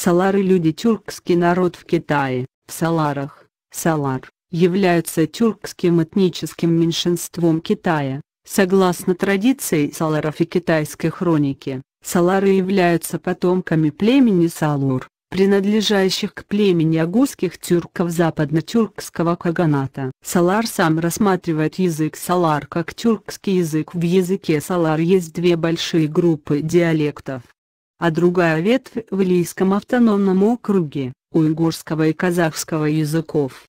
Салары – люди тюркский народ в Китае, в Саларах, Салар, являются тюркским этническим меньшинством Китая. Согласно традиции саларов и китайской хроники, салары являются потомками племени Салур, принадлежащих к племени агузских тюрков западно-тюркского каганата. Салар сам рассматривает язык салар как тюркский язык. В языке салар есть две большие группы диалектов а другая ветвь в Лийском автономном округе, уйгурского и казахского языков.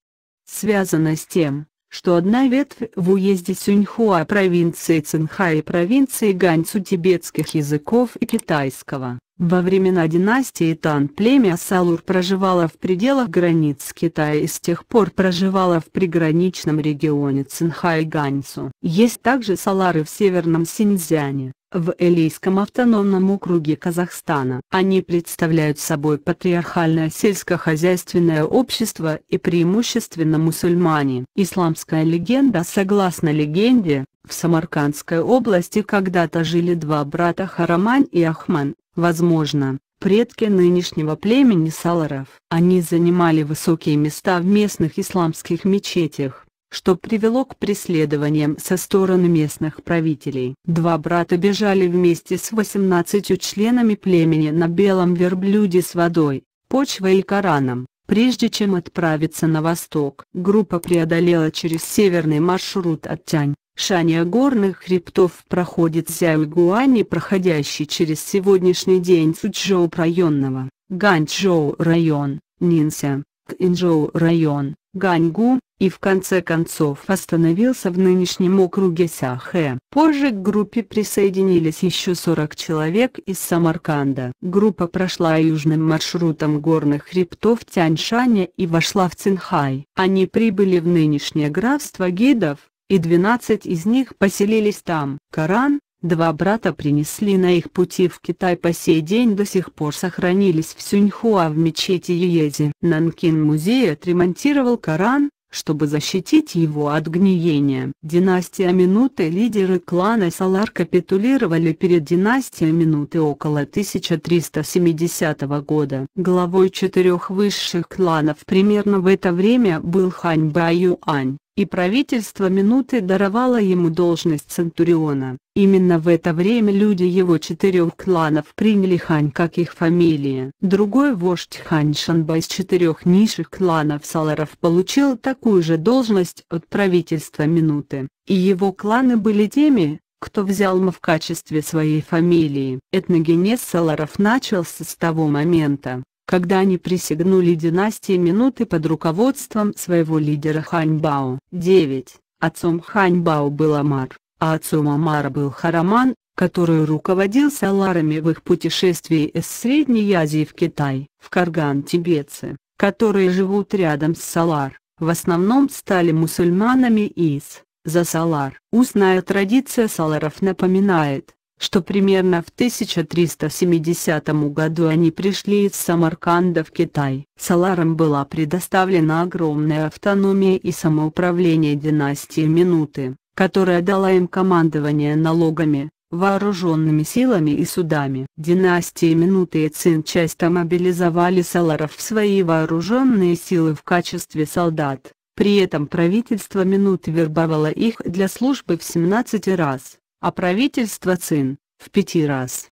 Связано с тем, что одна ветвь в уезде Сюньхуа провинции Цинха и провинции Ганьцу тибетских языков и китайского. Во времена династии Тан племя Салур проживало в пределах границ Китая и с тех пор проживало в приграничном регионе Цинха и Ганьсу. Есть также салары в северном Синьцзяне, в Элейском автономном округе Казахстана. Они представляют собой патриархальное сельскохозяйственное общество и преимущественно мусульмане. Исламская легенда Согласно легенде, в Самаркандской области когда-то жили два брата Хараман и Ахман, возможно, предки нынешнего племени Саларов. Они занимали высокие места в местных исламских мечетях что привело к преследованиям со стороны местных правителей. Два брата бежали вместе с 18 членами племени на белом верблюде с водой, почвой и Кораном, прежде чем отправиться на восток. Группа преодолела через северный маршрут от Тянь. Шания горных хребтов проходит Зяугуани, проходящий через сегодняшний день Сучжоу районного, Ганчжоу район, Нинся, Инжоу район, Ганьгу, и в конце концов остановился в нынешнем округе Сахе. Позже к группе присоединились еще 40 человек из Самарканда. Группа прошла южным маршрутом горных хребтов Тяньшаня и вошла в Цинхай. Они прибыли в нынешнее графство гидов, и 12 из них поселились там. Коран, Два брата принесли на их пути в Китай по сей день до сих пор сохранились в Сюньхуа в мечети Юези. Нанкин музей отремонтировал Коран, чтобы защитить его от гниения. Династия Минуты Лидеры клана Салар капитулировали перед династией Минуты около 1370 года. Главой четырех высших кланов примерно в это время был Хань Баюань, и правительство Минуты даровало ему должность Центуриона. Именно в это время люди его четырех кланов приняли Хань как их фамилия. Другой вождь Хань Шанба из четырех низших кланов Саларов получил такую же должность от правительства Минуты, и его кланы были теми, кто взял Ма в качестве своей фамилии. Этногенез Саларов начался с того момента, когда они присягнули династии Минуты под руководством своего лидера Ханьбао. 9. Отцом Ханьбао был Амар, а отцом Амара был Хараман, который руководил саларами в их путешествии из Средней Азии в Китай. В Карган тибетцы, которые живут рядом с Салар, в основном стали мусульманами из за Салар. Устная традиция саларов напоминает, что примерно в 1370 году они пришли из Самарканда в Китай. Саларам была предоставлена огромная автономия и самоуправление династии Минуты, которая дала им командование налогами, вооруженными силами и судами. Династии Минуты и Цин часто мобилизовали саларов в свои вооруженные силы в качестве солдат, при этом правительство Минуты вербовало их для службы в 17 раз а правительство ЦИН – в пяти раз.